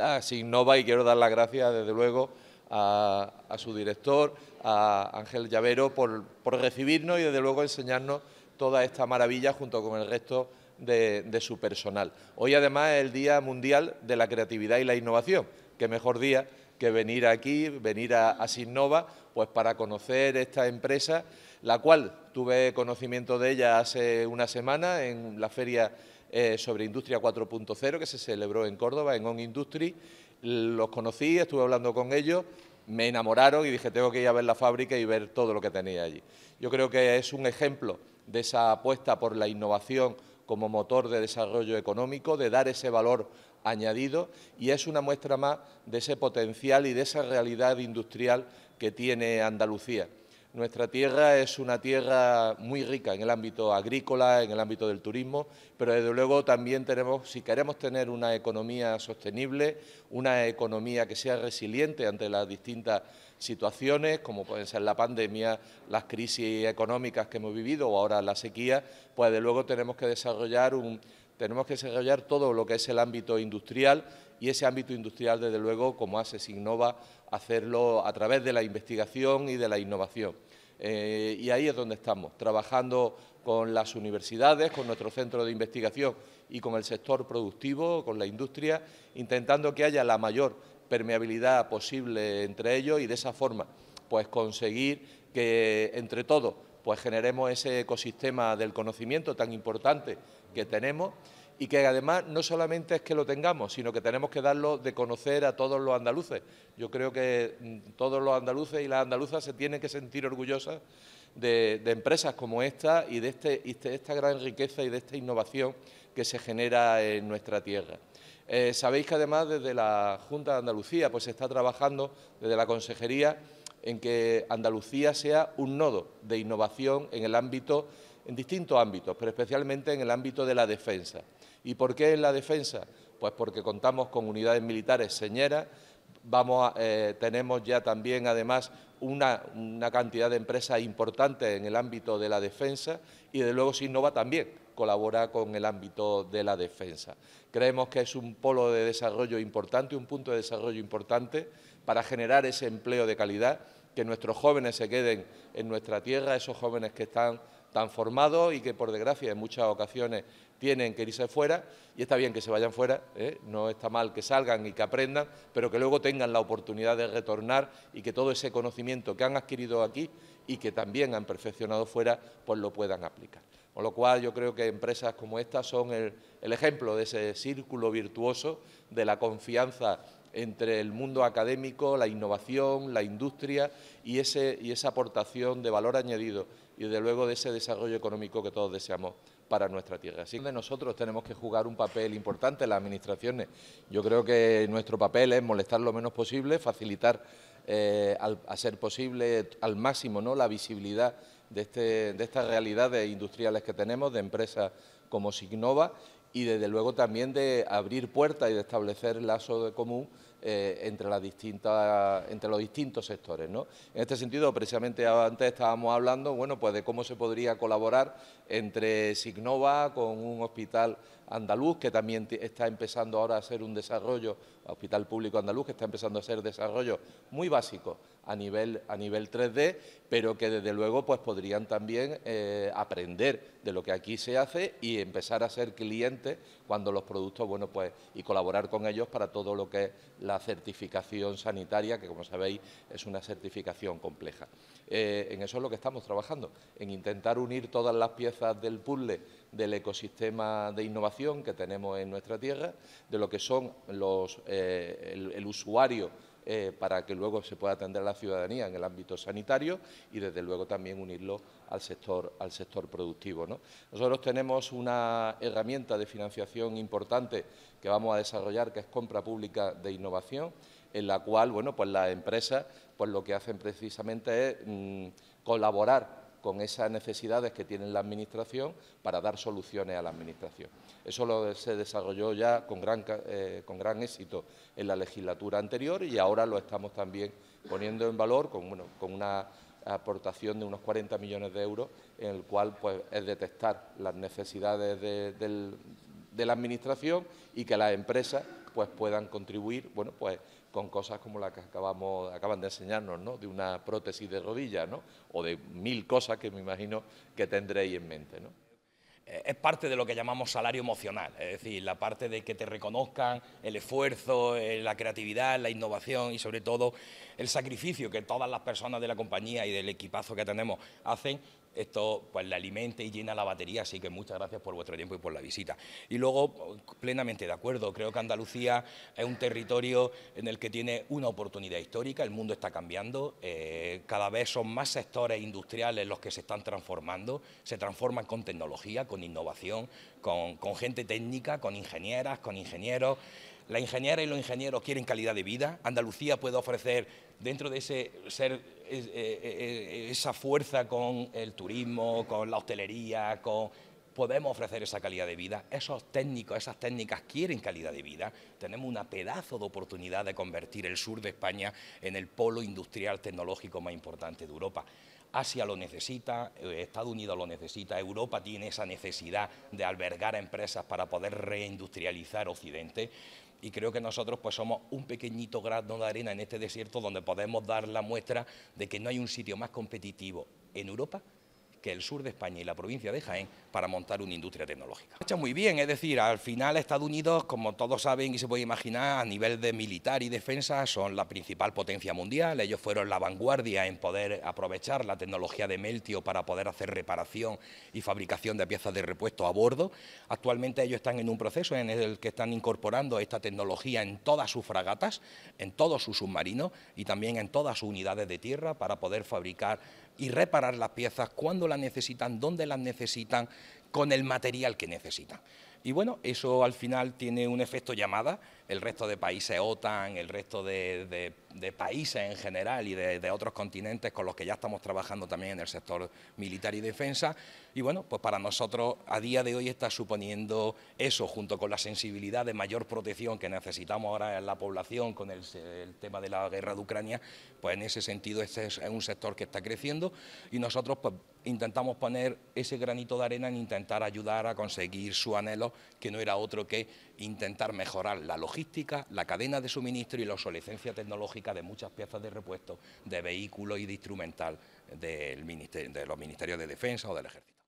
a Sinnova y quiero dar las gracias, desde luego, a, su director, a Ángel Llavero, por, recibirnos y, desde luego, enseñarnos toda esta maravilla junto con el resto de, su personal. Hoy, además, es el Día Mundial de la Creatividad y la Innovación. Qué mejor día que venir aquí, venir a, a Sinnova, pues para conocer esta empresa, la cual tuve conocimiento de ella hace una semana en la feria eh, sobre Industria 4.0 que se celebró en Córdoba, en On Industry. Los conocí, estuve hablando con ellos, me enamoraron y dije tengo que ir a ver la fábrica y ver todo lo que tenía allí. Yo creo que es un ejemplo de esa apuesta por la innovación como motor de desarrollo económico, de dar ese valor añadido y es una muestra más de ese potencial y de esa realidad industrial que tiene Andalucía. Nuestra tierra es una tierra muy rica en el ámbito agrícola, en el ámbito del turismo, pero desde luego también tenemos, si queremos tener una economía sostenible, una economía que sea resiliente ante las distintas situaciones, como pueden ser la pandemia, las crisis económicas que hemos vivido o ahora la sequía, pues desde luego tenemos que desarrollar un, tenemos que desarrollar todo lo que es el ámbito industrial y ese ámbito industrial, desde luego, como hace SIGNOVA, hacerlo a través de la investigación y de la innovación. Eh, y ahí es donde estamos, trabajando con las universidades, con nuestro centro de investigación y con el sector productivo, con la industria, intentando que haya la mayor permeabilidad posible entre ellos y de esa forma pues conseguir que entre todos pues generemos ese ecosistema del conocimiento tan importante que tenemos y que además no solamente es que lo tengamos, sino que tenemos que darlo de conocer a todos los andaluces. Yo creo que mm, todos los andaluces y las andaluzas se tienen que sentir orgullosas de, empresas como esta este, y de, esta gran riqueza y de esta innovación que se genera en nuestra tierra. Eh, sabéis que además desde la Junta de Andalucía pues se está trabajando desde la Consejería en que Andalucía sea un nodo de innovación en el ámbito en distintos ámbitos, pero especialmente en el ámbito de la defensa. ¿Y por qué en la defensa? Pues porque contamos con unidades militares señeras, eh, tenemos ya también además una, cantidad de empresas importantes en el ámbito de la defensa y de luego Sinova también colabora con el ámbito de la defensa. Creemos que es un polo de desarrollo importante, un punto de desarrollo importante para generar ese empleo de calidad, que nuestros jóvenes se queden en nuestra tierra, esos jóvenes que están tan formados y que por desgracia en muchas ocasiones tienen que irse fuera y está bien que se vayan fuera, ¿eh? no está mal que salgan y que aprendan, pero que luego tengan la oportunidad de retornar y que todo ese conocimiento que han adquirido aquí y que también han perfeccionado fuera, pues lo puedan aplicar. Con lo cual yo creo que empresas como esta son el, el ejemplo de ese círculo virtuoso de la confianza entre el mundo académico, la innovación, la industria y, esa aportación de valor añadido y desde luego de ese desarrollo económico que todos deseamos para nuestra tierra. Así que nosotros tenemos que jugar un papel importante en las administraciones. Yo creo que nuestro papel es molestar lo menos posible, facilitar eh, a ser posible al máximo ¿no? la visibilidad de, este, de estas realidades industriales que tenemos, de empresas como Signova y desde luego también de abrir puertas y de establecer lazo de común eh, entre, las distintas, entre los distintos sectores. ¿no? En este sentido, precisamente antes estábamos hablando bueno, pues de cómo se podría colaborar entre Signova con un hospital andaluz que también está empezando ahora a hacer un desarrollo Hospital Público Andaluz, que está empezando a hacer desarrollo muy básico a nivel, a nivel 3D, pero que desde luego pues, podrían también eh, aprender de lo que aquí se hace y empezar a ser clientes cuando los productos, bueno, pues, y colaborar con ellos para todo lo que es la certificación sanitaria, que como sabéis es una certificación compleja. Eh, en eso es lo que estamos trabajando, en intentar unir todas las piezas del puzzle del ecosistema de innovación que tenemos en nuestra tierra, de lo que son los... Eh, eh, el, usuario eh, para que luego se pueda atender a la ciudadanía en el ámbito sanitario y desde luego también unirlo al sector, al sector productivo. ¿no? Nosotros tenemos una herramienta de financiación importante que vamos a desarrollar que es compra pública de innovación en la cual bueno, pues las empresas pues lo que hacen precisamente es mm, colaborar con esas necesidades que tiene la Administración para dar soluciones a la Administración. Eso se desarrolló ya con gran, eh, con gran éxito en la legislatura anterior y ahora lo estamos también poniendo en valor con, bueno, con una aportación de unos 40 millones de euros, en el cual pues, es detectar las necesidades de, la Administración y que las empresas pues, puedan contribuir bueno, pues, con cosas como las que acabamos, acaban de enseñarnos, ¿no? de una prótesis de rodilla, ¿no? o de mil cosas que me imagino que tendréis en mente. Eh, es parte de lo que llamamos salario emocional, es decir, la parte de que te reconozcan el esfuerzo, eh, la creatividad, la innovación y sobre todo el sacrificio que todas las personas de la compañía y del equipazo que tenemos hacen esto pues le alimente y llena la batería, así que muchas gracias por vuestro tiempo y por la visita. Y luego, plenamente de acuerdo, creo que Andalucía es un territorio en el que tiene una oportunidad histórica, el mundo está cambiando, eh, cada vez son más sectores industriales los que se están transformando, se transforman con tecnología, con innovación, con, con gente técnica, con ingenieras, con ingenieros, la ingeniera y los ingenieros quieren calidad de vida. Andalucía puede ofrecer, dentro de ese ser eh, eh, esa fuerza con el turismo, con la hostelería, con podemos ofrecer esa calidad de vida. Esos técnicos, esas técnicas quieren calidad de vida. Tenemos una pedazo de oportunidad de convertir el sur de España en el polo industrial tecnológico más importante de Europa. Asia lo necesita, eh, Estados Unidos lo necesita, Europa tiene esa necesidad de albergar a empresas para poder reindustrializar Occidente y creo que nosotros pues somos un pequeñito grano de arena en este desierto donde podemos dar la muestra de que no hay un sitio más competitivo en Europa que el sur de España y la provincia de Jaén para montar una industria tecnológica. Está muy bien, es decir, al final Estados Unidos, como todos saben y se puede imaginar, a nivel de militar y defensa son la principal potencia mundial, ellos fueron la vanguardia en poder aprovechar la tecnología de Meltio para poder hacer reparación y fabricación de piezas de repuesto a bordo. Actualmente ellos están en un proceso en el que están incorporando esta tecnología en todas sus fragatas, en todos sus submarinos y también en todas sus unidades de tierra para poder fabricar y reparar las piezas cuando las necesitan, dónde las necesitan, con el material que necesitan. Y bueno, eso al final tiene un efecto llamada. El resto de países OTAN, el resto de, de de países en general y de, otros continentes con los que ya estamos trabajando también en el sector militar y defensa. Y bueno, pues para nosotros a día de hoy está suponiendo eso, junto con la sensibilidad de mayor protección que necesitamos ahora en la población con el, tema de la guerra de Ucrania, pues en ese sentido este es un sector que está creciendo y nosotros pues intentamos poner ese granito de arena en intentar ayudar a conseguir su anhelo, que no era otro que intentar mejorar la logística, la cadena de suministro y la obsolescencia tecnológica de muchas piezas de repuesto de vehículos y de instrumental del de los ministerios de defensa o del ejército.